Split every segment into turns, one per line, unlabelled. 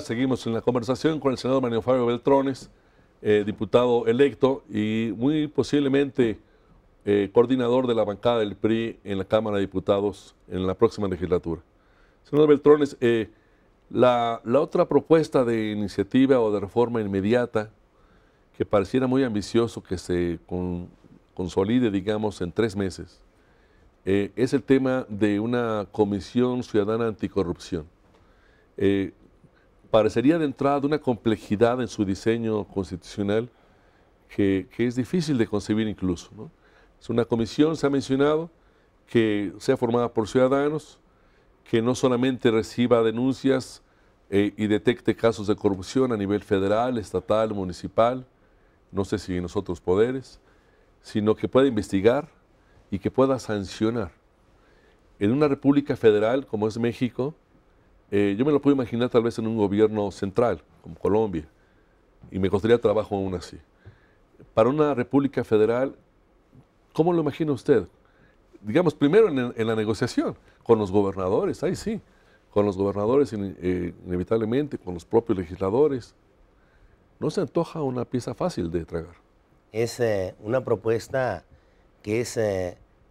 seguimos en la conversación con el senador Mario Fabio Beltrones, eh, diputado electo y muy posiblemente eh, coordinador de la bancada del PRI en la Cámara de Diputados en la próxima legislatura. Senador Beltrones, eh, la, otra propuesta de iniciativa o de reforma inmediata, que pareciera muy ambicioso que se consolide, digamos, en tres meses, es el tema de una comisión ciudadana anticorrupción. Eh, parecería de entrada una complejidad en su diseño constitucional que, es difícil de concebir incluso. Es una comisión, se ha mencionado, que sea formada por ciudadanos, que no solamente reciba denuncias eh, y detecte casos de corrupción a nivel federal, estatal, municipal, no sé si en los otros poderes, sino que pueda investigar y que pueda sancionar. En una república federal como es México, eh, yo me lo puedo imaginar tal vez en un gobierno central, como Colombia, y me costaría trabajo aún así. Para una república federal, ¿cómo lo imagina usted? Digamos, primero en, la negociación, con los gobernadores, ahí sí, con los gobernadores eh, inevitablemente, con los propios legisladores. No se antoja una pieza fácil de tragar. Es eh, una
propuesta que es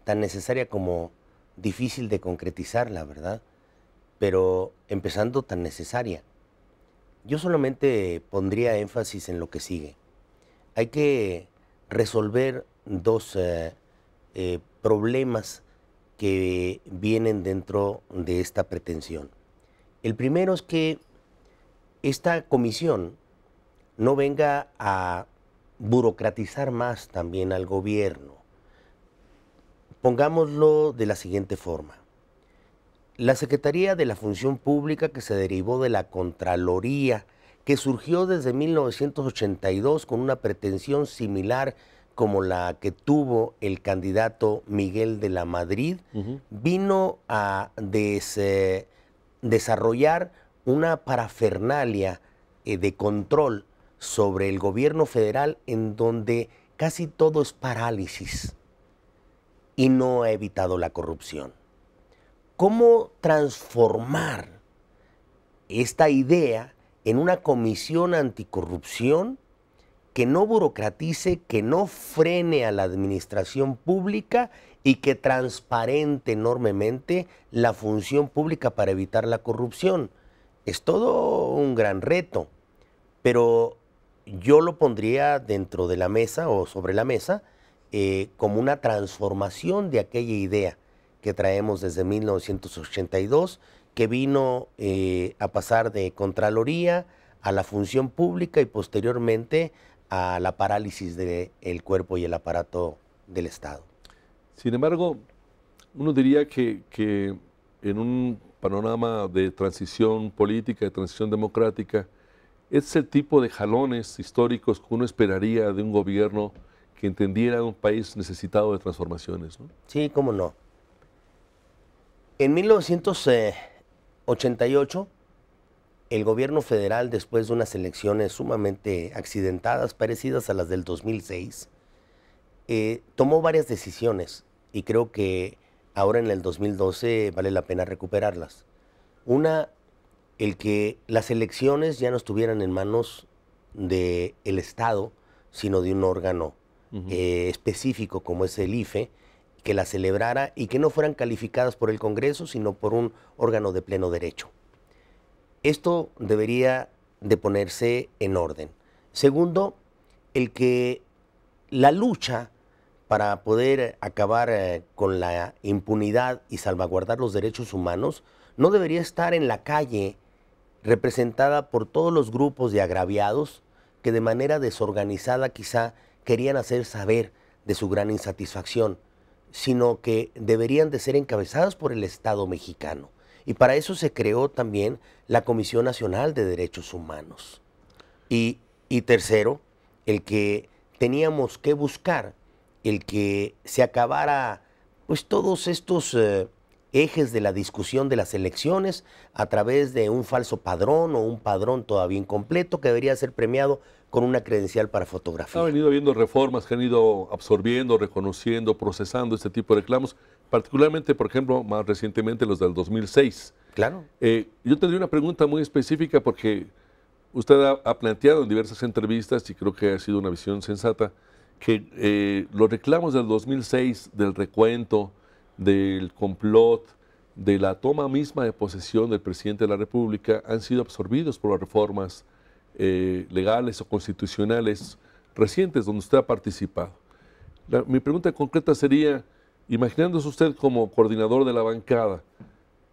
tan necesaria como difícil de concretizarla, ¿verdad? pero empezando tan necesaria. Yo solamente pondría énfasis en lo que sigue. Hay que resolver dos eh, eh, problemas que vienen dentro de esta pretensión. El primero es que esta comisión no venga a burocratizar más también al gobierno. Pongámoslo de la siguiente forma. La Secretaría de la Función Pública que se derivó de la Contraloría, que surgió desde 1982 con una pretensión similar como la que tuvo el candidato Miguel de la Madrid, vino a eh, desarrollar una parafernalia eh, de control sobre el gobierno federal en donde casi todo es parálisis y no ha evitado la corrupción. ¿Cómo transformar esta idea en una comisión anticorrupción que no burocratice, que no frene a la administración pública y que transparente enormemente la función pública para evitar la corrupción? Es todo un gran reto, pero yo lo pondría dentro de la mesa o sobre la mesa eh, como una transformación de aquella idea que traemos desde 1982, que vino eh, a pasar de Contraloría a la función pública y posteriormente a la parálisis del cuerpo y el
aparato del Estado. Sin embargo, uno diría que, en un panorama de transición política, de transición democrática, es el tipo de jalones históricos que uno esperaría de un gobierno que entendiera un país necesitado de transformaciones.
Sí, cómo no. En 1988, eh, el gobierno federal, después de unas elecciones sumamente accidentadas, parecidas a las del 2006, eh, tomó varias decisiones y creo que ahora en el 2012 vale la pena recuperarlas. Una, el que las elecciones ya no estuvieran en manos del el Estado, sino de un órgano eh, específico como es el IFE, que la celebrara y que no fueran calificadas por el Congreso, sino por un órgano de pleno derecho. Esto debería de ponerse en orden. Segundo, el que la lucha para poder acabar eh, con la impunidad y salvaguardar los derechos humanos no debería estar en la calle representada por todos los grupos de agraviados que de manera desorganizada quizá querían hacer saber de su gran insatisfacción sino que deberían de ser encabezadas por el Estado mexicano. Y para eso se creó también la Comisión Nacional de Derechos Humanos. Y, tercero, el que teníamos que buscar, el que se acabara pues todos estos eh, ejes de la discusión de las elecciones a través de un falso padrón o un padrón todavía incompleto que debería ser premiado con una credencial para fotografía.
Ha venido habiendo reformas que han ido absorbiendo, reconociendo, procesando este tipo de reclamos, particularmente, por ejemplo, más recientemente los del 2006. Claro. Eh, yo tendría una pregunta muy específica porque usted ha, planteado en diversas entrevistas, y creo que ha sido una visión sensata, que eh, los reclamos del 2006, del recuento, del complot, de la toma misma de posesión del presidente de la República, han sido absorbidos por las reformas eh, legales o constitucionales recientes donde usted ha participado. mi pregunta concreta sería, imaginándose usted como coordinador de la bancada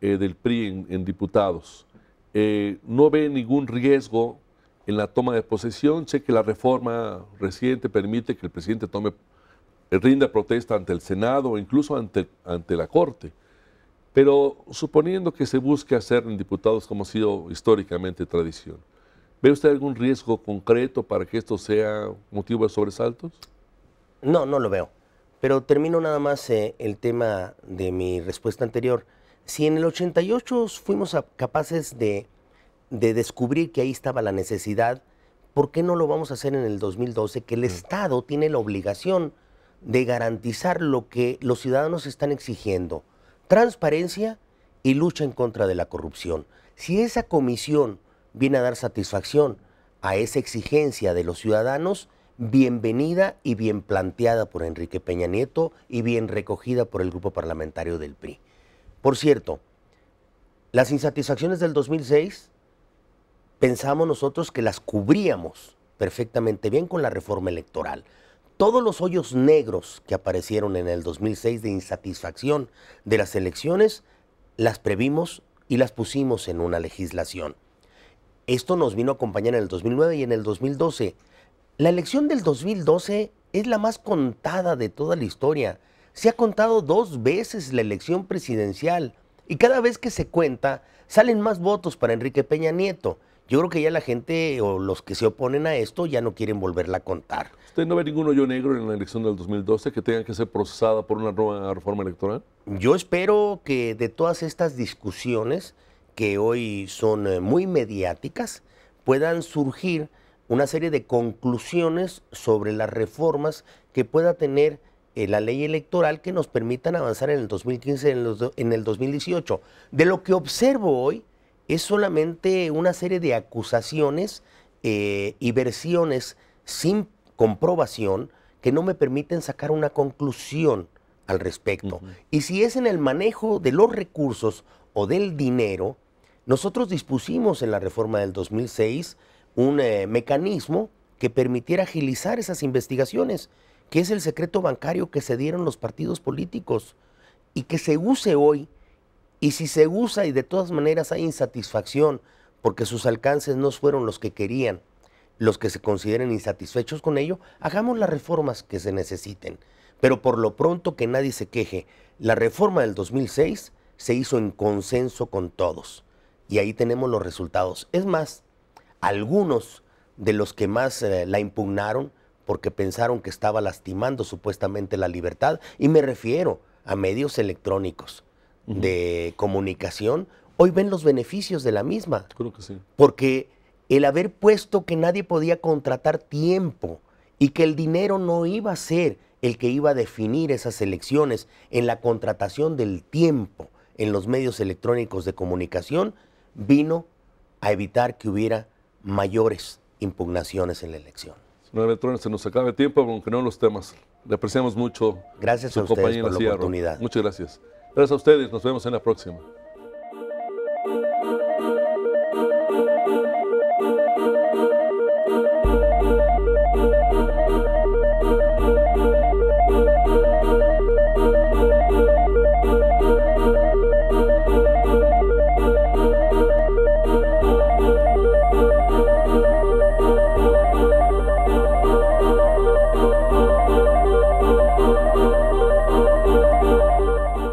eh, del PRI en, diputados, eh, ¿no ve ningún riesgo en la toma de posesión? Sé que la reforma reciente permite que el presidente tome, rinda protesta ante el Senado o incluso ante, ante la Corte. Pero suponiendo que se busque hacer en diputados como ha sido históricamente tradición, ¿Ve usted algún riesgo concreto para que esto sea motivo de sobresaltos? No,
no lo veo. Pero termino nada más eh, el tema de mi respuesta anterior. Si en el 88 fuimos capaces de, descubrir que ahí estaba la necesidad, ¿por qué no lo vamos a hacer en el 2012? Que el mm. Estado tiene la obligación de garantizar lo que los ciudadanos están exigiendo, transparencia y lucha en contra de la corrupción. Si esa comisión viene a dar satisfacción a esa exigencia de los ciudadanos, bienvenida y bien planteada por Enrique Peña Nieto y bien recogida por el grupo parlamentario del PRI. Por cierto, las insatisfacciones del 2006 pensamos nosotros que las cubríamos perfectamente bien con la reforma electoral. Todos los hoyos negros que aparecieron en el 2006 de insatisfacción de las elecciones, las previmos y las pusimos en una legislación. Esto nos vino a acompañar en el 2009 y en el 2012. La elección del 2012 es la más contada de toda la historia. Se ha contado dos veces la elección presidencial y cada vez que se cuenta salen más votos para Enrique Peña Nieto. Yo creo que ya la gente o los que se oponen a esto ya no quieren volverla a contar.
¿Usted no ve ningún hoyo negro en la elección del
2012 que tenga que ser procesada por una nueva reforma electoral? Yo espero que de todas estas discusiones que hoy son eh, muy mediáticas, puedan surgir una serie de conclusiones sobre las reformas que pueda tener eh, la ley electoral que nos permitan avanzar en el 2015, en, en el 2018. De lo que observo hoy es solamente una serie de acusaciones eh, y versiones sin comprobación que no me permiten sacar una conclusión al respecto. Y si es en el manejo de los recursos o del dinero, nosotros dispusimos en la reforma del 2006 un eh, mecanismo que permitiera agilizar esas investigaciones, que es el secreto bancario que se dieron los partidos políticos y que se use hoy. Y si se usa y de todas maneras hay insatisfacción porque sus alcances no fueron los que querían, los que se consideren insatisfechos con ello, hagamos las reformas que se necesiten. Pero por lo pronto que nadie se queje, la reforma del 2006 se hizo en consenso con todos. Y ahí tenemos los resultados. Es más, algunos de los que más eh, la impugnaron porque pensaron que estaba lastimando supuestamente la libertad, y me refiero a medios electrónicos de comunicación, hoy ven los beneficios de la misma. Creo que sí. Porque el haber puesto que nadie podía contratar tiempo y que el dinero no iba a ser el que iba a definir esas elecciones en la contratación del tiempo en los medios electrónicos de comunicación, vino a evitar que hubiera mayores
impugnaciones en la elección. Señor Betrón, se nos acaba el tiempo, aunque no los temas. Le apreciamos mucho. Gracias su a ustedes por la oportunidad. Muchas gracias. Gracias a ustedes. Nos vemos en la próxima.